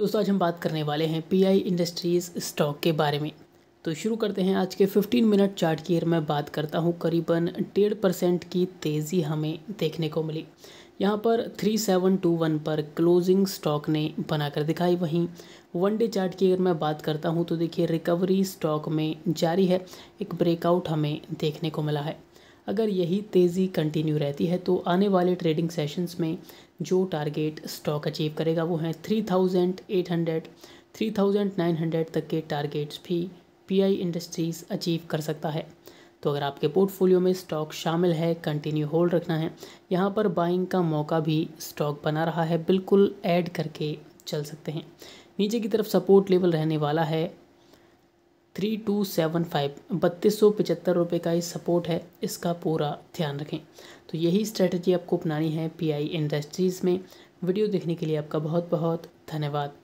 दोस्तों आज हम बात करने वाले हैं पीआई इंडस्ट्रीज़ स्टॉक के बारे में तो शुरू करते हैं आज के 15 मिनट चार्ट की अगर मैं बात करता हूँ करीबन डेढ़ परसेंट की तेज़ी हमें देखने को मिली यहाँ पर 3721 पर क्लोजिंग स्टॉक ने बनाकर दिखाई वहीं वन डे चार्ट की अगर मैं बात करता हूँ तो देखिए रिकवरी स्टॉक में जारी है एक ब्रेकआउट हमें देखने को मिला है अगर यही तेज़ी कंटिन्यू रहती है तो आने वाले ट्रेडिंग सेशंस में जो टारगेट स्टॉक अचीव करेगा वो है three thousand eight hundred three thousand nine hundred तक के टारगेट्स भी पीआई इंडस्ट्रीज़ अचीव कर सकता है तो अगर आपके पोर्टफोलियो में स्टॉक शामिल है कंटिन्यू होल्ड रखना है यहाँ पर बाइंग का मौका भी स्टॉक बना रहा है बिल्कुल ऐड करके चल सकते हैं नीचे की तरफ सपोर्ट लेवल रहने वाला है थ्री टू सेवन फाइव बत्तीस सौ पचहत्तर रुपये का ही सपोर्ट है इसका पूरा ध्यान रखें तो यही स्ट्रेटजी आपको अपनानी है पीआई इंडस्ट्रीज़ में वीडियो देखने के लिए आपका बहुत बहुत धन्यवाद